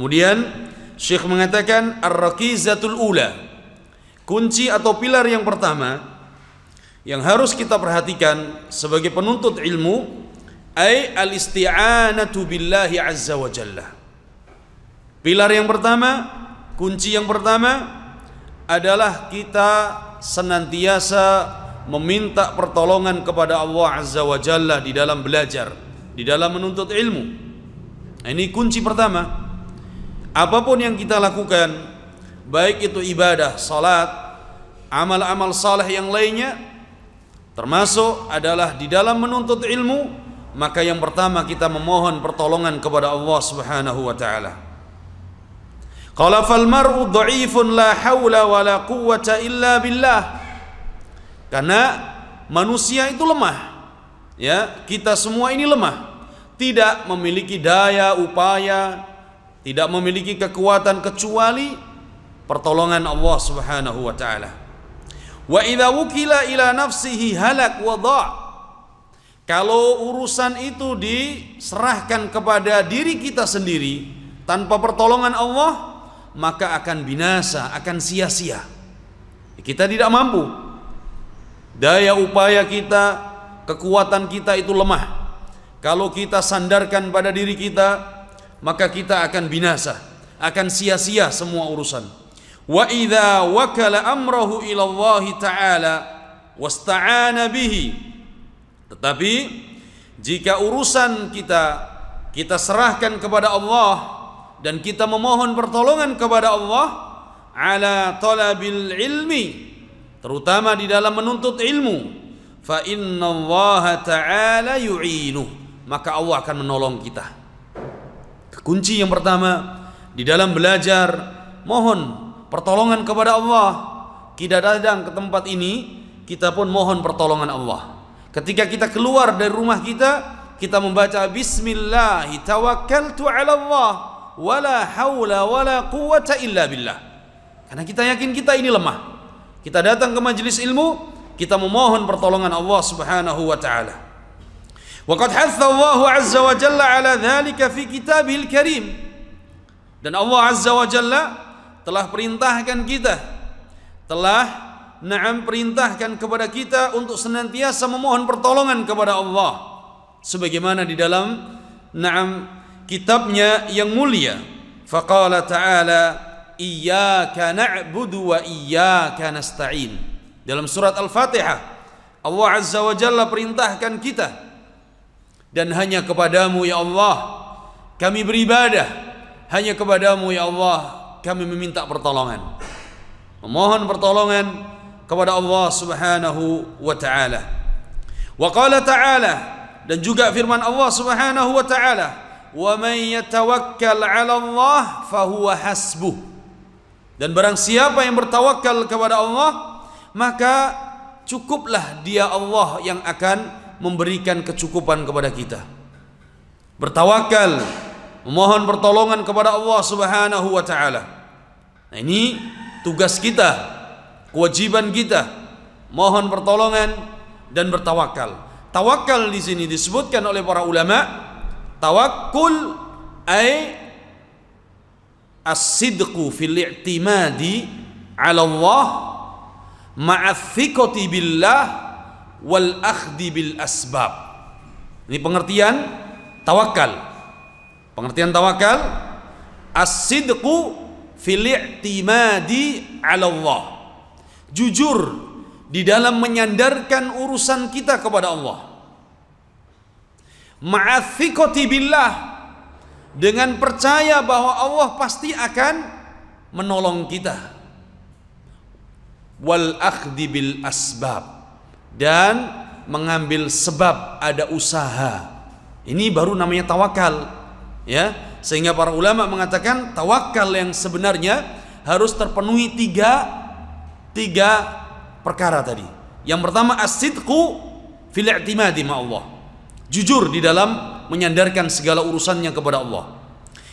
Kemudian Syekh mengatakan ar-raqizatul ula. Kunci atau pilar yang pertama yang harus kita perhatikan sebagai penuntut ilmu ay al-isti'anatu billahi azza wa jalla. Pilar yang pertama, kunci yang pertama adalah kita senantiasa meminta pertolongan kepada Allah azza wa jalla di dalam belajar, di dalam menuntut ilmu. Nah, ini kunci pertama. Apapun yang kita lakukan, baik itu ibadah, salat, amal-amal saleh yang lainnya, termasuk adalah di dalam menuntut ilmu, maka yang pertama kita memohon pertolongan kepada Allah Subhanahu wa taala. Qala fal mar'u dha'ifun la haula wa la quwwata illa billah. Karena manusia itu lemah. Ya, kita semua ini lemah. Tidak memiliki daya upaya tidak memiliki kekuatan kecuali pertolongan Allah Subhanahu wa taala. Wa idza wukila ila nafsihi halak wa Kalau urusan itu diserahkan kepada diri kita sendiri tanpa pertolongan Allah, maka akan binasa, akan sia-sia. Kita tidak mampu. Daya upaya kita, kekuatan kita itu lemah. Kalau kita sandarkan pada diri kita, maka kita akan binasa, akan sia-sia semua urusan. Wa idza wakala amrahu ila Allah taala wasta'ana bihi. Tetapi jika urusan kita kita serahkan kepada Allah dan kita memohon pertolongan kepada Allah ala talabil ilmi terutama di dalam menuntut ilmu fa inna Allah ta'ala yu'inu maka Allah akan menolong kita Kunci yang pertama di dalam belajar mohon pertolongan kepada Allah. Kita datang ke tempat ini kita pun mohon pertolongan Allah. Ketika kita keluar dari rumah kita kita membaca bismillah tawakkaltu ala Allah wala haula wala quwata illa billah. Karena kita yakin kita ini lemah. Kita datang ke majelis ilmu, kita memohon pertolongan Allah Subhanahu wa taala. Waqad hatha Allah azza wa jalla ala dhalika fi kitabil Dan Allah azza wa jalla telah perintahkan kita telah na'am perintahkan kepada kita untuk senantiasa memohon pertolongan kepada Allah sebagaimana di dalam na'am kitabnya yang mulia faqala ta'ala iyyaka na'budu wa iyyaka nasta'in dalam surat al-fatihah Allah azza wa jalla perintahkan kita dan hanya kepadamu ya Allah kami beribadah hanya kepadamu ya Allah kami meminta pertolongan memohon pertolongan kepada Allah subhanahu wa ta'ala wa qala ta'ala dan juga firman Allah subhanahu wa ta'ala wa man yatawakkal ala Allah fahuwa hasbuh dan barang siapa yang bertawakal kepada Allah maka cukuplah dia Allah yang akan memberikan kecukupan kepada kita. Bertawakal, memohon pertolongan kepada Allah Subhanahu wa taala. Nah, ini tugas kita, kewajiban kita, mohon pertolongan dan bertawakal. Tawakal di sini disebutkan oleh para ulama, tawakkul ay as-sidqu fil i'timadi 'ala Allah ma'a billah wal akhdi bil asbab. Ini pengertian tawakal. Pengertian tawakal as-sidqu fil i'timadi 'ala Allah. Jujur di dalam menyandarkan urusan kita kepada Allah. Ma'athikoti billah dengan percaya bahwa Allah pasti akan menolong kita. Wal akhdi bil asbab dan mengambil sebab ada usaha. Ini baru namanya tawakal, ya. Sehingga para ulama mengatakan tawakal yang sebenarnya harus terpenuhi tiga tiga perkara tadi. Yang pertama asidku fil i'timadi ma Allah. Jujur di dalam menyandarkan segala urusannya kepada Allah.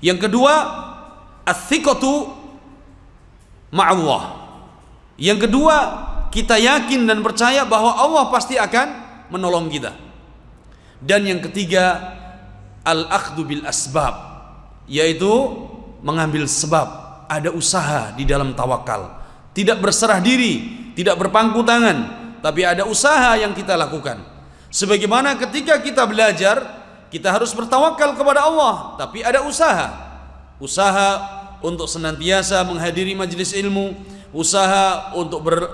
Yang kedua, ma allah. Yang kedua, kita yakin dan percaya bahwa Allah pasti akan menolong kita. Dan yang ketiga, al-akhdhu bil asbab, yaitu mengambil sebab. Ada usaha di dalam tawakal. Tidak berserah diri, tidak berpangku tangan, tapi ada usaha yang kita lakukan. Sebagaimana ketika kita belajar, kita harus bertawakal kepada Allah, tapi ada usaha. Usaha untuk senantiasa menghadiri majelis ilmu, usaha untuk ber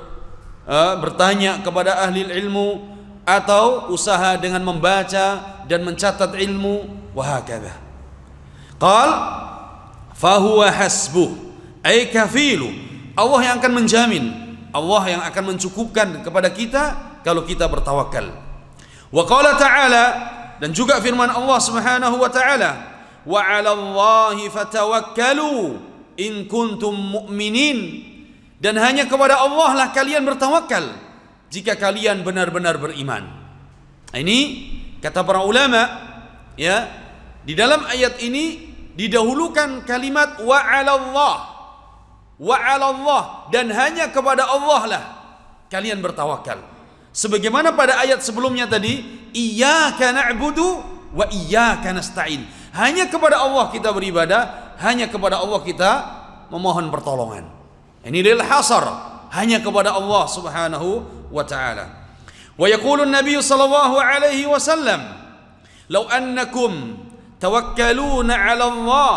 Eh, bertanya kepada ahli ilmu atau usaha dengan membaca dan mencatat ilmu wahakadha qal fahuwa hasbuh ay kafilu Allah yang akan menjamin Allah yang akan mencukupkan kepada kita kalau kita bertawakal wa qala ta'ala dan juga firman Allah Subhanahu wa taala wa 'ala Allahi fatawakkalu in kuntum mu'minin dan hanya kepada Allah lah kalian bertawakal jika kalian benar-benar beriman. Nah, ini kata para ulama ya di dalam ayat ini didahulukan kalimat wa 'alallah wa 'alallah dan hanya kepada Allah lah kalian bertawakal. Sebagaimana pada ayat sebelumnya tadi, iyyaka na'budu wa iyyaka nasta'in. Hanya kepada Allah kita beribadah, hanya kepada Allah kita memohon pertolongan. Ini lil hasar hanya kepada Allah Subhanahu wa taala. Wa yaqulu an-nabiy sallallahu alaihi wasallam, "Law annakum tawakkaluna 'ala Allah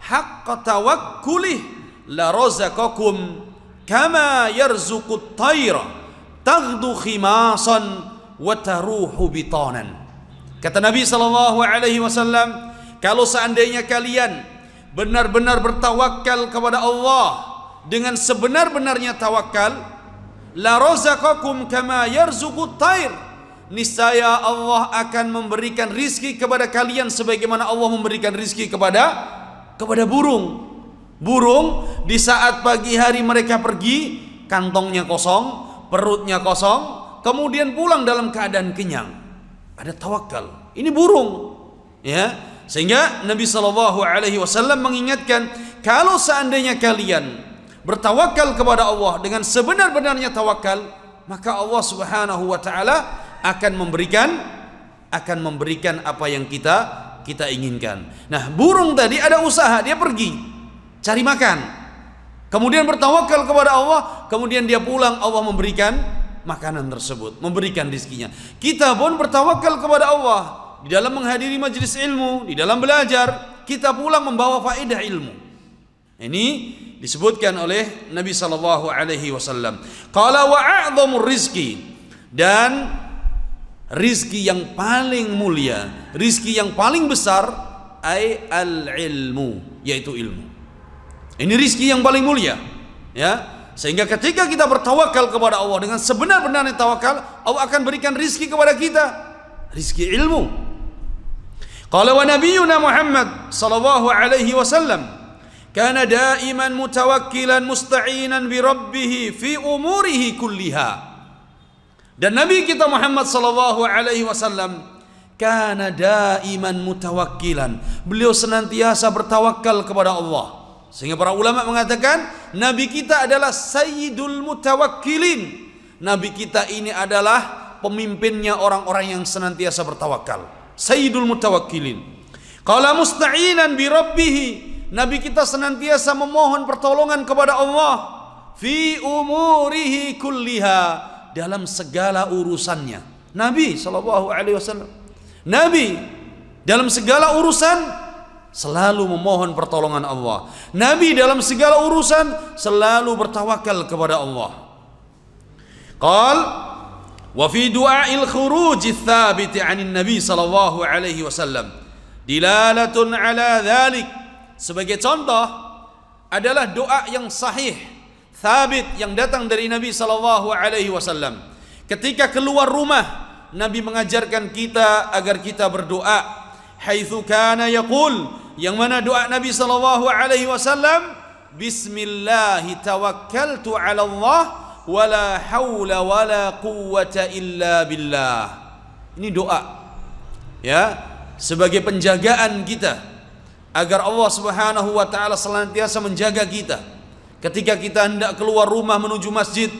haqqa tawakkulih la razaqakum kama yarzuqu at-tayra taghdu khimasan wa taruhu bitanan." Kata Nabi sallallahu alaihi wasallam, kalau seandainya kalian benar-benar bertawakal kepada Allah, dengan sebenar-benarnya tawakal la razaqakum kama yarzuqut tair niscaya Allah akan memberikan rizki kepada kalian sebagaimana Allah memberikan rizki kepada kepada burung burung di saat pagi hari mereka pergi kantongnya kosong perutnya kosong kemudian pulang dalam keadaan kenyang ada tawakal ini burung ya sehingga Nabi Shallallahu Alaihi Wasallam mengingatkan kalau seandainya kalian bertawakal kepada Allah dengan sebenar-benarnya tawakal, maka Allah Subhanahu wa taala akan memberikan akan memberikan apa yang kita kita inginkan. Nah, burung tadi ada usaha, dia pergi cari makan. Kemudian bertawakal kepada Allah, kemudian dia pulang, Allah memberikan makanan tersebut, memberikan rizkinya. Kita pun bertawakal kepada Allah di dalam menghadiri majlis ilmu, di dalam belajar, kita pulang membawa faedah ilmu. Ini disebutkan oleh Nabi Shallallahu Alaihi Wasallam. Kalau wa'adhamur rizki dan rizki yang paling mulia, rizki yang paling besar, ay al ilmu, yaitu ilmu. Ini rizki yang paling mulia, ya. Sehingga ketika kita bertawakal kepada Allah dengan sebenar benar tawakal, Allah akan berikan rizki kepada kita, rizki ilmu. Kalau wa Yunus Muhammad sallallahu alaihi wasallam karena daiman mutawakkilan musta'inan bi rabbih fi umurihi kulliha. Dan Nabi kita Muhammad sallallahu alaihi wasallam kana daiman mutawakkilan. Beliau senantiasa bertawakal kepada Allah. Sehingga para ulama mengatakan Nabi kita adalah Sayyidul Mutawakkilin. Nabi kita ini adalah pemimpinnya orang-orang yang senantiasa bertawakal. Sayyidul Mutawakkilin. Qala musta'inan bi rabbih Nabi kita senantiasa memohon pertolongan kepada Allah fi umurihi kulliha dalam segala urusannya. Nabi sallallahu Alaihi Wasallam, Nabi dalam segala urusan selalu memohon pertolongan Allah. Nabi dalam segala urusan selalu bertawakal kepada Allah. Qal wa fi du'ail khuruj thabit 'anil nabi sallallahu alaihi wasallam dilalatun ala dhalik Sebagai contoh adalah doa yang sahih, thabit yang datang dari Nabi sallallahu alaihi wasallam. Ketika keluar rumah, Nabi mengajarkan kita agar kita berdoa. Haitsu kana yaqul, yang mana doa Nabi sallallahu alaihi wasallam Bismillah tawakkaltu ala Allah wala haula wala quwwata illa billah. Ini doa. Ya, sebagai penjagaan kita. agar Allah Subhanahu wa taala senantiasa menjaga kita ketika kita hendak keluar rumah menuju masjid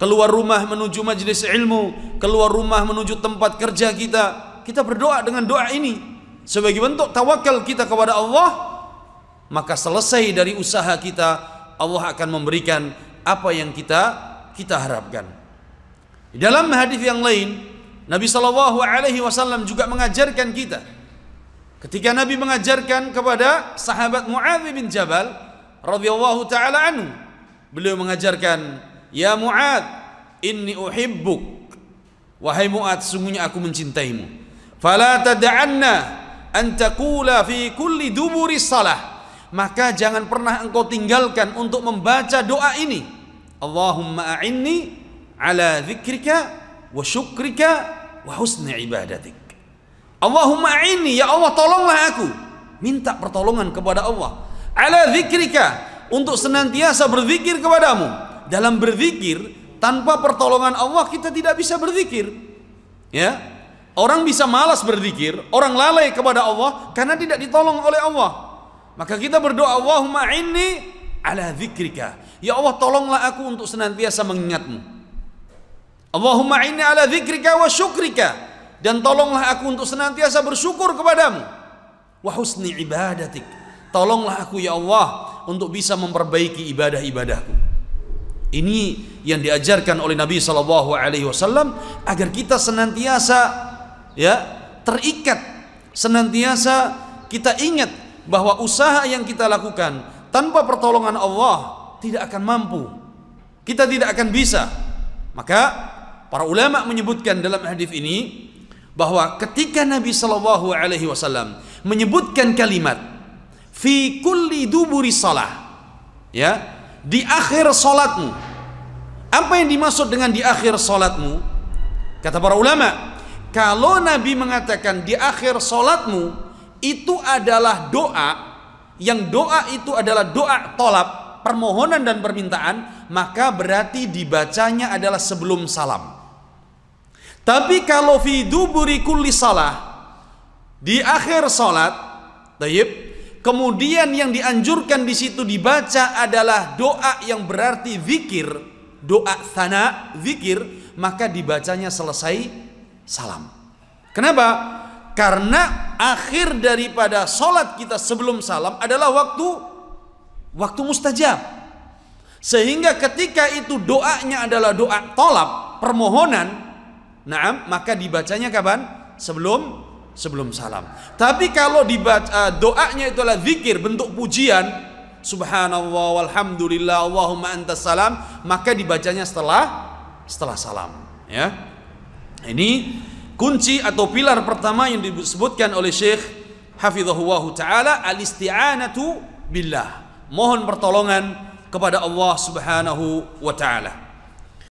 keluar rumah menuju majlis ilmu keluar rumah menuju tempat kerja kita kita berdoa dengan doa ini sebagai bentuk tawakal kita kepada Allah maka selesai dari usaha kita Allah akan memberikan apa yang kita kita harapkan dalam hadis yang lain Nabi Shallallahu Alaihi Wasallam juga mengajarkan kita Ketika Nabi mengajarkan kepada sahabat Muadz bin Jabal radhiyallahu taala anhu, beliau mengajarkan, "Ya Muadz, inni uhibbuk." Wahai Muadz, sungguhnya aku mencintaimu. Fala tad'anna an taqula fi kulli duburi salah. Maka jangan pernah engkau tinggalkan untuk membaca doa ini. Allahumma a'inni ala dzikrika wa syukrika wa husni ibadatik. Allahumma ini ya Allah tolonglah aku. Minta pertolongan kepada Allah. Ala zikrika untuk senantiasa berzikir kepadamu. Dalam berzikir tanpa pertolongan Allah kita tidak bisa berzikir. Ya. Orang bisa malas berzikir, orang lalai kepada Allah karena tidak ditolong oleh Allah. Maka kita berdoa Allahumma ini ala zikrika. Ya Allah tolonglah aku untuk senantiasa mengingatmu. Allahumma ini ala zikrika wa syukrika dan tolonglah aku untuk senantiasa bersyukur kepadamu wa husni ibadatik tolonglah aku ya Allah untuk bisa memperbaiki ibadah-ibadahku ini yang diajarkan oleh Nabi Shallallahu Alaihi Wasallam agar kita senantiasa ya terikat senantiasa kita ingat bahwa usaha yang kita lakukan tanpa pertolongan Allah tidak akan mampu kita tidak akan bisa maka para ulama menyebutkan dalam hadis ini bahwa ketika Nabi Shallallahu Alaihi Wasallam menyebutkan kalimat fi kulli duburi salah ya di akhir salatmu apa yang dimaksud dengan di akhir salatmu kata para ulama kalau Nabi mengatakan di akhir salatmu itu adalah doa yang doa itu adalah doa tolap permohonan dan permintaan maka berarti dibacanya adalah sebelum salam tapi kalau fi duburi kulli salah di akhir salat, tayyib, kemudian yang dianjurkan di situ dibaca adalah doa yang berarti zikir, doa sana zikir, maka dibacanya selesai salam. Kenapa? Karena akhir daripada salat kita sebelum salam adalah waktu waktu mustajab. Sehingga ketika itu doanya adalah doa tolap, permohonan, Naam, maka dibacanya kapan? Sebelum sebelum salam. Tapi kalau dibaca eh, doanya itu adalah zikir bentuk pujian, subhanallah walhamdulillah Allahumma antas salam, maka dibacanya setelah setelah salam, ya. Ini kunci atau pilar pertama yang disebutkan oleh Syekh Hafizahullah taala al-isti'anatu billah. Mohon pertolongan kepada Allah Subhanahu wa taala.